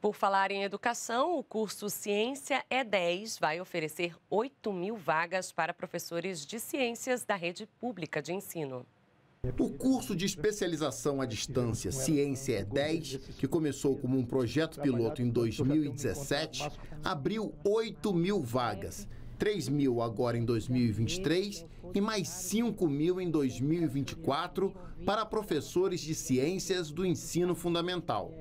Por falar em educação, o curso Ciência é 10 vai oferecer 8 mil vagas para professores de ciências da rede pública de ensino. O curso de especialização à distância Ciência é 10, que começou como um projeto piloto em 2017, abriu 8 mil vagas. 3 mil agora em 2023 e mais 5 mil em 2024 para professores de ciências do ensino fundamental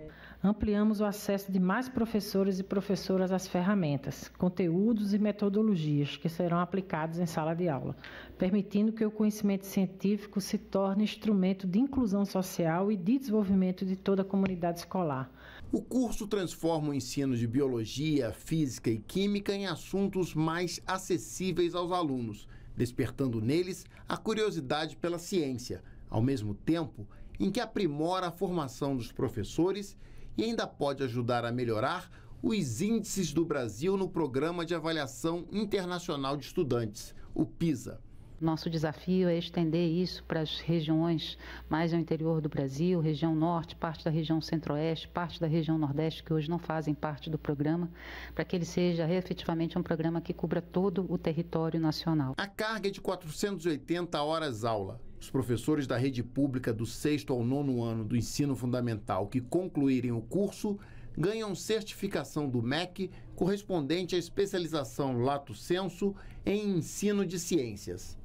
ampliamos o acesso de mais professores e professoras às ferramentas, conteúdos e metodologias que serão aplicados em sala de aula, permitindo que o conhecimento científico se torne instrumento de inclusão social e de desenvolvimento de toda a comunidade escolar. O curso transforma o ensino de biologia, física e química em assuntos mais acessíveis aos alunos, despertando neles a curiosidade pela ciência, ao mesmo tempo em que aprimora a formação dos professores e ainda pode ajudar a melhorar os índices do Brasil no Programa de Avaliação Internacional de Estudantes, o PISA. Nosso desafio é estender isso para as regiões mais ao interior do Brasil, região norte, parte da região centro-oeste, parte da região nordeste, que hoje não fazem parte do programa, para que ele seja efetivamente um programa que cubra todo o território nacional. A carga é de 480 horas aula os professores da rede pública do sexto ao nono ano do ensino fundamental que concluírem o curso ganham certificação do MEC correspondente à especialização Lato Senso em ensino de ciências.